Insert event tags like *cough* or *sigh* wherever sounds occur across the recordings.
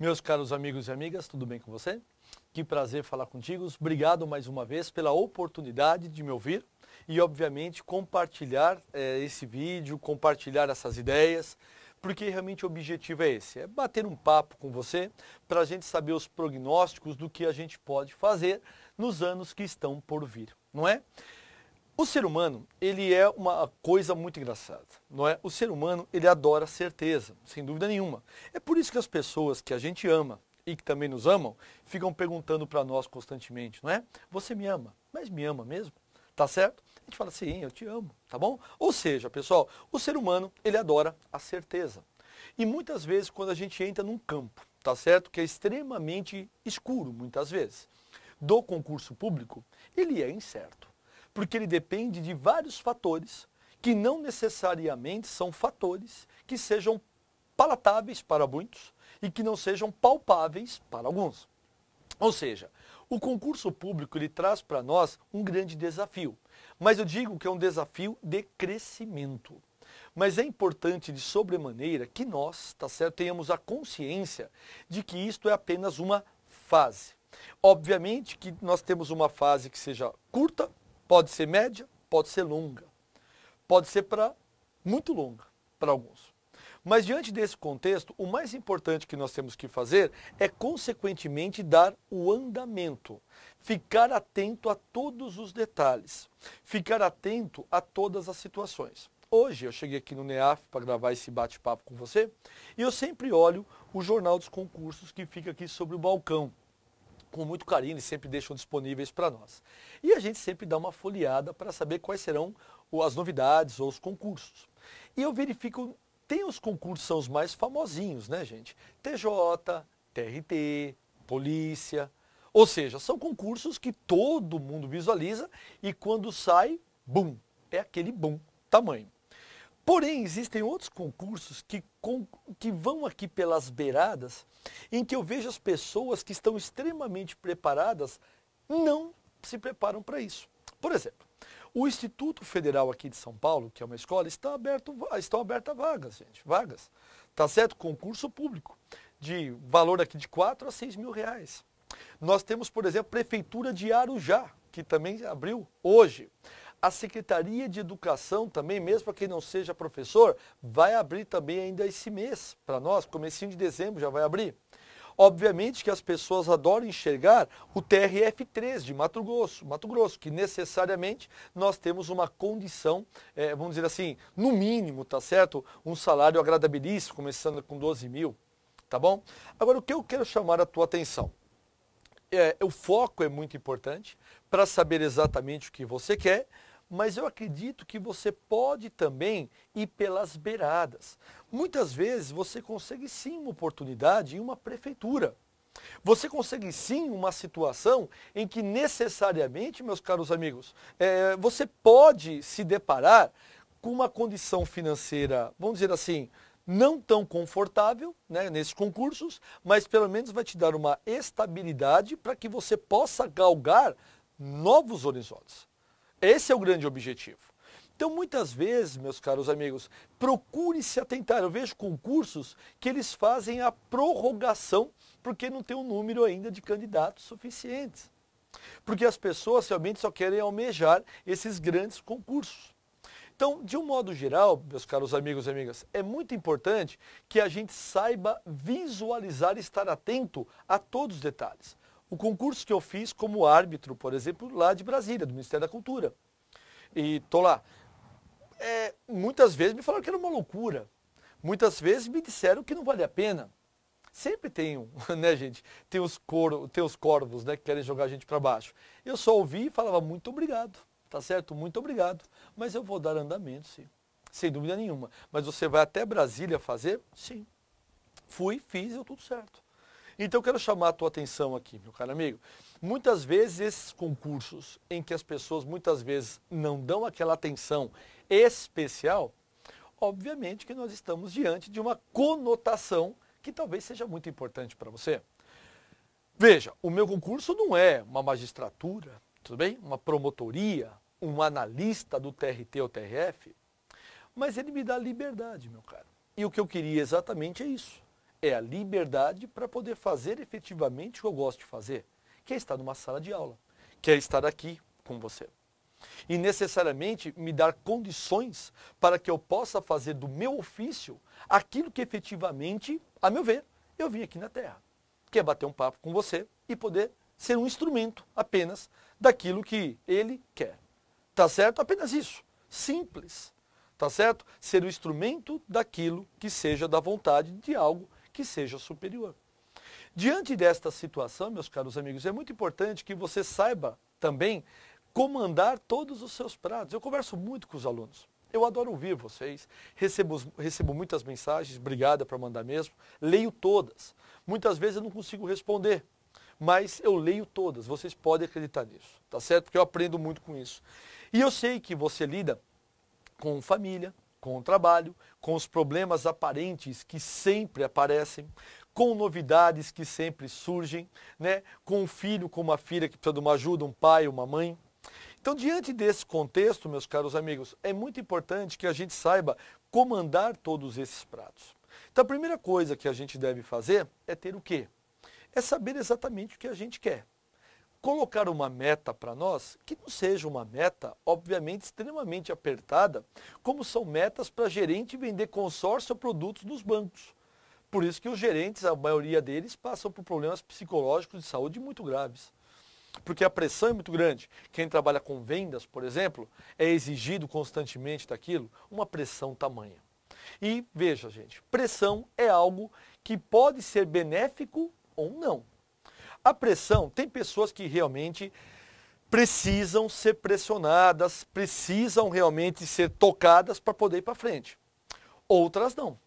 Meus caros amigos e amigas, tudo bem com você? Que prazer falar contigo. Obrigado mais uma vez pela oportunidade de me ouvir e, obviamente, compartilhar é, esse vídeo, compartilhar essas ideias, porque realmente o objetivo é esse: é bater um papo com você para a gente saber os prognósticos do que a gente pode fazer nos anos que estão por vir, não é? O ser humano, ele é uma coisa muito engraçada, não é? O ser humano, ele adora certeza, sem dúvida nenhuma. É por isso que as pessoas que a gente ama e que também nos amam, ficam perguntando para nós constantemente, não é? Você me ama, mas me ama mesmo? Tá certo? A gente fala assim, eu te amo, tá bom? Ou seja, pessoal, o ser humano, ele adora a certeza. E muitas vezes quando a gente entra num campo, tá certo? Que é extremamente escuro, muitas vezes, do concurso público, ele é incerto porque ele depende de vários fatores que não necessariamente são fatores que sejam palatáveis para muitos e que não sejam palpáveis para alguns. Ou seja, o concurso público ele traz para nós um grande desafio, mas eu digo que é um desafio de crescimento. Mas é importante de sobremaneira que nós, tá certo, tenhamos a consciência de que isto é apenas uma fase. Obviamente que nós temos uma fase que seja curta, Pode ser média, pode ser longa. Pode ser para muito longa para alguns. Mas diante desse contexto, o mais importante que nós temos que fazer é consequentemente dar o andamento, ficar atento a todos os detalhes, ficar atento a todas as situações. Hoje eu cheguei aqui no NEAF para gravar esse bate-papo com você e eu sempre olho o jornal dos concursos que fica aqui sobre o balcão com muito carinho, e sempre deixam disponíveis para nós. E a gente sempre dá uma folheada para saber quais serão as novidades ou os concursos. E eu verifico, tem os concursos são os mais famosinhos, né, gente? TJ, TRT, Polícia. Ou seja, são concursos que todo mundo visualiza e quando sai, bum, é aquele bum tamanho. Porém, existem outros concursos que, com, que vão aqui pelas beiradas, em que eu vejo as pessoas que estão extremamente preparadas não se preparam para isso. Por exemplo, o Instituto Federal aqui de São Paulo, que é uma escola, está aberto, estão abertas vagas, gente, vagas. Tá certo? Concurso público, de valor aqui de 4 a 6 mil reais. Nós temos, por exemplo, a Prefeitura de Arujá, que também abriu hoje a Secretaria de Educação também, mesmo para quem não seja professor, vai abrir também ainda esse mês para nós, comecinho de dezembro já vai abrir. Obviamente que as pessoas adoram enxergar o TRF3 de Mato Grosso, Mato Grosso, que necessariamente nós temos uma condição, é, vamos dizer assim, no mínimo, tá certo? Um salário agradabilíssimo, começando com 12 mil, tá bom? Agora, o que eu quero chamar a tua atenção? É, o foco é muito importante para saber exatamente o que você quer, mas eu acredito que você pode também ir pelas beiradas. Muitas vezes você consegue sim uma oportunidade em uma prefeitura. Você consegue sim uma situação em que necessariamente, meus caros amigos, é, você pode se deparar com uma condição financeira, vamos dizer assim, não tão confortável né, nesses concursos, mas pelo menos vai te dar uma estabilidade para que você possa galgar novos horizontes. Esse é o grande objetivo. Então, muitas vezes, meus caros amigos, procure se atentar. Eu vejo concursos que eles fazem a prorrogação porque não tem um número ainda de candidatos suficientes. Porque as pessoas realmente só querem almejar esses grandes concursos. Então, de um modo geral, meus caros amigos e amigas, é muito importante que a gente saiba visualizar e estar atento a todos os detalhes o concurso que eu fiz como árbitro, por exemplo, lá de Brasília, do Ministério da Cultura. E estou lá. É, muitas vezes me falaram que era uma loucura. Muitas vezes me disseram que não vale a pena. Sempre tem *laughs* né, gente? Tem os, coro, tem os corvos, né, que querem jogar a gente para baixo. Eu só ouvi e falava muito obrigado, tá certo? Muito obrigado. Mas eu vou dar andamento, sim. Sem dúvida nenhuma. Mas você vai até Brasília fazer? Sim. Fui, fiz, deu tudo certo. Então eu quero chamar a tua atenção aqui, meu caro amigo. Muitas vezes esses concursos em que as pessoas muitas vezes não dão aquela atenção especial, obviamente que nós estamos diante de uma conotação que talvez seja muito importante para você. Veja, o meu concurso não é uma magistratura, tudo bem? Uma promotoria, um analista do TRT ou TRF, mas ele me dá liberdade, meu caro. E o que eu queria exatamente é isso é a liberdade para poder fazer efetivamente o que eu gosto de fazer, que é estar numa sala de aula, que é estar aqui com você. E necessariamente me dar condições para que eu possa fazer do meu ofício aquilo que efetivamente, a meu ver, eu vim aqui na Terra, que é bater um papo com você e poder ser um instrumento apenas daquilo que ele quer. Tá certo? Apenas isso. Simples tá certo? Ser o instrumento daquilo que seja da vontade de algo que seja superior. Diante desta situação, meus caros amigos, é muito importante que você saiba também comandar todos os seus pratos. Eu converso muito com os alunos. Eu adoro ouvir vocês, recebo, recebo muitas mensagens, obrigada para mandar mesmo, leio todas. Muitas vezes eu não consigo responder, mas eu leio todas, vocês podem acreditar nisso, tá certo? Porque eu aprendo muito com isso. E eu sei que você lida com família, com o trabalho, com os problemas aparentes que sempre aparecem, com novidades que sempre surgem, né? com um filho, com uma filha que precisa de uma ajuda, um pai, uma mãe. Então, diante desse contexto, meus caros amigos, é muito importante que a gente saiba comandar todos esses pratos. Então, a primeira coisa que a gente deve fazer é ter o quê? É saber exatamente o que a gente quer colocar uma meta para nós que não seja uma meta, obviamente, extremamente apertada, como são metas para gerente vender consórcio ou produtos dos bancos. Por isso que os gerentes, a maioria deles, passam por problemas psicológicos de saúde muito graves. Porque a pressão é muito grande. Quem trabalha com vendas, por exemplo, é exigido constantemente daquilo uma pressão tamanha. E veja, gente, pressão é algo que pode ser benéfico ou não. A pressão, tem pessoas que realmente precisam ser pressionadas, precisam realmente ser tocadas para poder ir para frente. Outras não.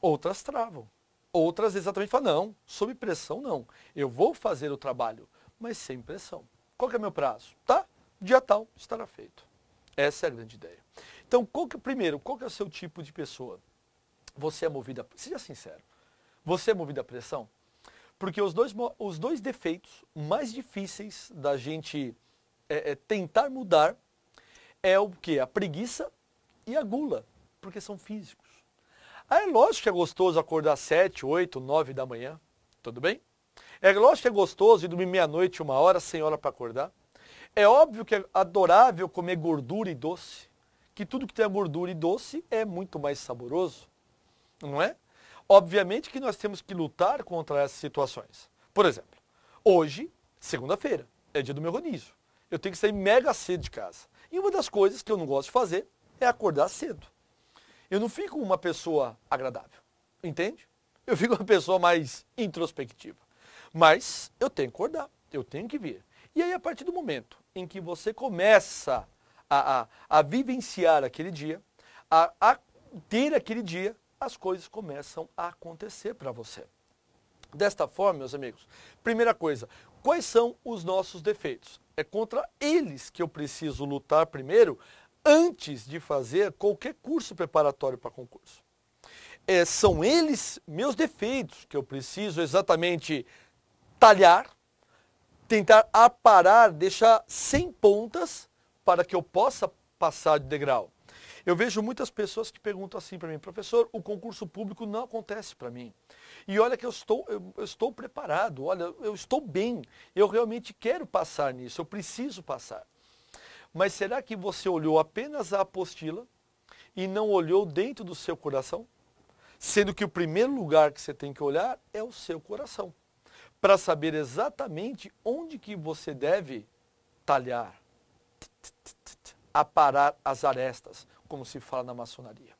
Outras travam. Outras exatamente falam, não, sob pressão não. Eu vou fazer o trabalho, mas sem pressão. Qual que é meu prazo? Tá? Dia tal estará feito. Essa é a grande ideia. Então, qual que, é primeiro, qual que é o seu tipo de pessoa? Você é movida, seja sincero, você é movida à pressão? Porque os dois, os dois defeitos mais difíceis da gente é, é, tentar mudar é o que? A preguiça e a gula, porque são físicos. Ah, é lógico que é gostoso acordar às 7, 8, 9 da manhã, tudo bem? É lógico que é gostoso ir dormir meia-noite, uma hora, sem hora para acordar. É óbvio que é adorável comer gordura e doce, que tudo que tem gordura e doce é muito mais saboroso, não é? Obviamente que nós temos que lutar contra essas situações. Por exemplo, hoje, segunda-feira, é dia do meu rodízio. Eu tenho que sair mega cedo de casa. E uma das coisas que eu não gosto de fazer é acordar cedo. Eu não fico uma pessoa agradável, entende? Eu fico uma pessoa mais introspectiva. Mas eu tenho que acordar, eu tenho que vir. E aí, a partir do momento em que você começa a, a, a vivenciar aquele dia, a, a ter aquele dia, as coisas começam a acontecer para você. Desta forma, meus amigos, primeira coisa, quais são os nossos defeitos? É contra eles que eu preciso lutar primeiro antes de fazer qualquer curso preparatório para concurso. É, são eles meus defeitos que eu preciso exatamente talhar, tentar aparar, deixar sem pontas para que eu possa passar de degrau. Eu vejo muitas pessoas que perguntam assim para mim, professor, o concurso público não acontece para mim. E olha que eu estou, eu, eu estou preparado, olha, eu estou bem, eu realmente quero passar nisso, eu preciso passar. Mas será que você olhou apenas a apostila e não olhou dentro do seu coração? Sendo que o primeiro lugar que você tem que olhar é o seu coração, para saber exatamente onde que você deve talhar, aparar as arestas, como se fala na maçonaria.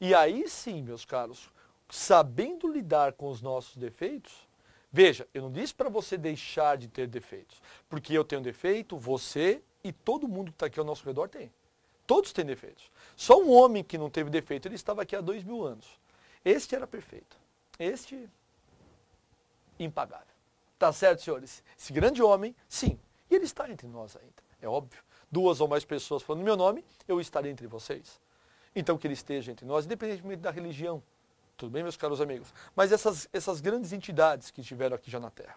E aí sim, meus caros, sabendo lidar com os nossos defeitos, veja, eu não disse para você deixar de ter defeitos, porque eu tenho defeito, você e todo mundo que está aqui ao nosso redor tem. Todos têm defeitos. Só um homem que não teve defeito, ele estava aqui há dois mil anos. Este era perfeito. Este, impagável. Tá certo, senhores? Esse grande homem, sim. E ele está entre nós ainda, é óbvio duas ou mais pessoas falando meu nome, eu estarei entre vocês. Então que ele esteja entre nós, independentemente da religião. Tudo bem, meus caros amigos? Mas essas, essas grandes entidades que estiveram aqui já na Terra,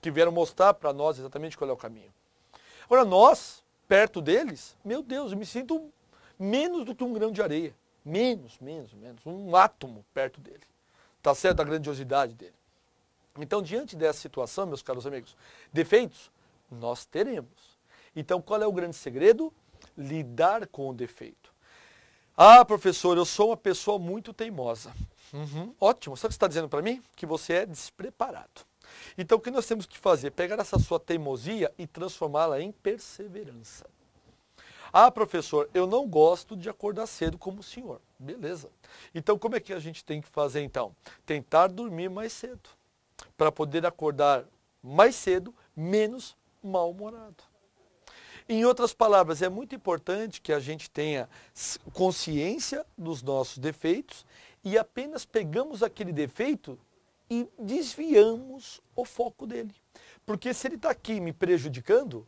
que vieram mostrar para nós exatamente qual é o caminho. Agora, nós, perto deles, meu Deus, eu me sinto menos do que um grão de areia. Menos, menos, menos. Um átomo perto dele. Está certo? Da grandiosidade dele. Então, diante dessa situação, meus caros amigos, defeitos nós teremos. Então, qual é o grande segredo? Lidar com o defeito. Ah, professor, eu sou uma pessoa muito teimosa. Uhum, ótimo. Sabe o que você está dizendo para mim? Que você é despreparado. Então, o que nós temos que fazer? Pegar essa sua teimosia e transformá-la em perseverança. Ah, professor, eu não gosto de acordar cedo como o senhor. Beleza. Então, como é que a gente tem que fazer então? Tentar dormir mais cedo, para poder acordar mais cedo, menos mal-humorado. Em outras palavras, é muito importante que a gente tenha consciência dos nossos defeitos e apenas pegamos aquele defeito e desviamos o foco dele. Porque se ele está aqui me prejudicando,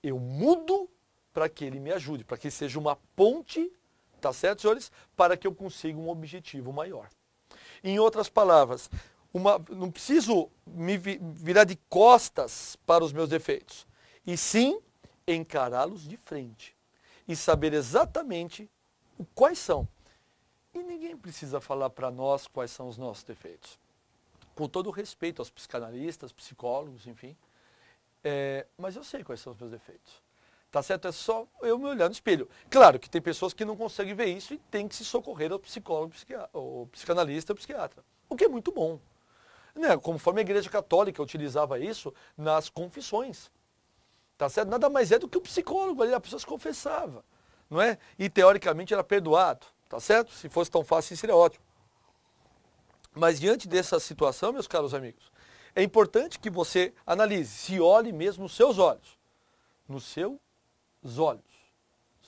eu mudo para que ele me ajude, para que seja uma ponte, tá certo, senhores? Para que eu consiga um objetivo maior. Em outras palavras, uma, não preciso me virar de costas para os meus defeitos, e sim encará-los de frente e saber exatamente quais são. E ninguém precisa falar para nós quais são os nossos defeitos. Com todo respeito aos psicanalistas, psicólogos, enfim. É, mas eu sei quais são os meus defeitos. Tá certo? É só eu me olhar no espelho. Claro que tem pessoas que não conseguem ver isso e tem que se socorrer ao psicólogo, ou psicanalista, psiquiatra. O que é muito bom. Né? Conforme a Igreja Católica utilizava isso nas confissões. Tá certo? Nada mais é do que o psicólogo ali, a pessoa se confessava, não é? E teoricamente era perdoado, tá certo? Se fosse tão fácil, seria ótimo. Mas diante dessa situação, meus caros amigos, é importante que você analise, se olhe mesmo nos seus olhos, nos seus olhos,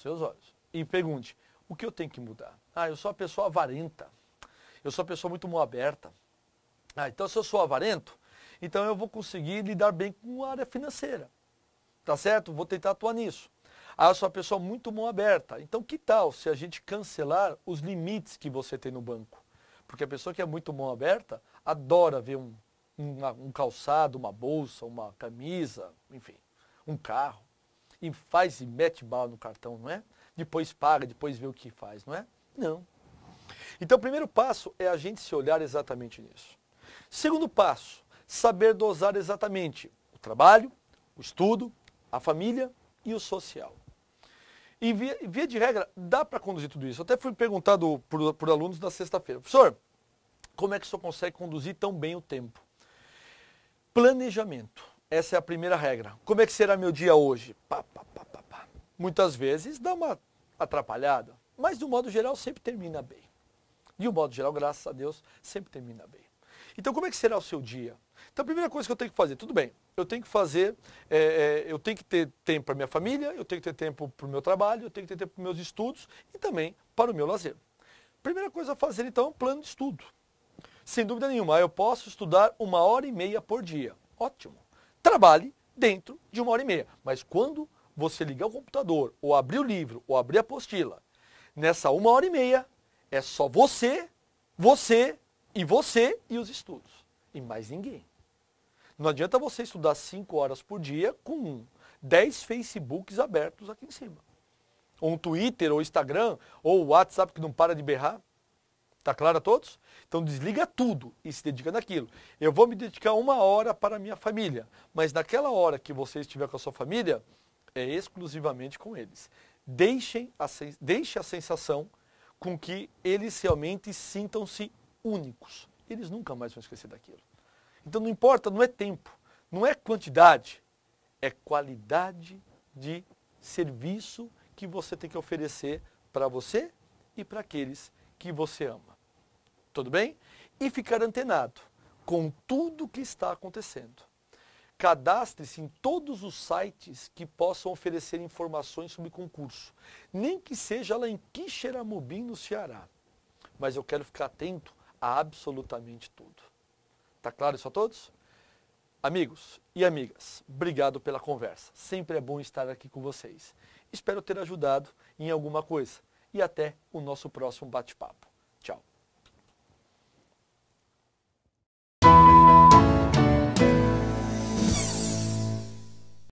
seus olhos, e pergunte, o que eu tenho que mudar? Ah, eu sou uma pessoa avarenta, eu sou uma pessoa muito mão aberta. Ah, então se eu sou avarento, então eu vou conseguir lidar bem com a área financeira tá certo? Vou tentar atuar nisso. Ah, eu sou uma pessoa muito mão aberta. Então, que tal se a gente cancelar os limites que você tem no banco? Porque a pessoa que é muito mão aberta adora ver um, um, um calçado, uma bolsa, uma camisa, enfim, um carro. E faz e mete bala no cartão, não é? Depois paga, depois vê o que faz, não é? Não. Então, o primeiro passo é a gente se olhar exatamente nisso. Segundo passo, saber dosar exatamente o trabalho, o estudo a família e o social. E via, via de regra, dá para conduzir tudo isso. até fui perguntado por, por alunos na sexta-feira, professor, como é que o senhor consegue conduzir tão bem o tempo? Planejamento. Essa é a primeira regra. Como é que será meu dia hoje? Pá, pá, pá, pá, pá. Muitas vezes dá uma atrapalhada, mas de um modo geral sempre termina bem. De um modo geral, graças a Deus, sempre termina bem. Então, como é que será o seu dia? Então, a primeira coisa que eu tenho que fazer, tudo bem, eu tenho que fazer, é, é, eu tenho que ter tempo para minha família, eu tenho que ter tempo para o meu trabalho, eu tenho que ter tempo para meus estudos e também para o meu lazer. Primeira coisa a fazer então é um plano de estudo. Sem dúvida nenhuma, eu posso estudar uma hora e meia por dia. Ótimo. Trabalhe dentro de uma hora e meia. Mas quando você ligar o computador, ou abrir o livro, ou abrir a apostila, nessa uma hora e meia, é só você, você e você e os estudos. E mais ninguém. Não adianta você estudar 5 horas por dia com 10 Facebooks abertos aqui em cima. Ou um Twitter, ou Instagram, ou WhatsApp que não para de berrar. Tá claro a todos? Então desliga tudo e se dedica naquilo. Eu vou me dedicar uma hora para a minha família, mas naquela hora que você estiver com a sua família, é exclusivamente com eles. Deixem a, deixe a sensação com que eles realmente sintam-se únicos. Eles nunca mais vão esquecer daquilo. Então não importa, não é tempo, não é quantidade, é qualidade de serviço que você tem que oferecer para você e para aqueles que você ama. Tudo bem? E ficar antenado com tudo que está acontecendo. Cadastre-se em todos os sites que possam oferecer informações sobre concurso, nem que seja lá em Quixeramobim, no Ceará. Mas eu quero ficar atento a absolutamente tudo. Tá claro isso a todos? Amigos e amigas, obrigado pela conversa. Sempre é bom estar aqui com vocês. Espero ter ajudado em alguma coisa e até o nosso próximo bate-papo.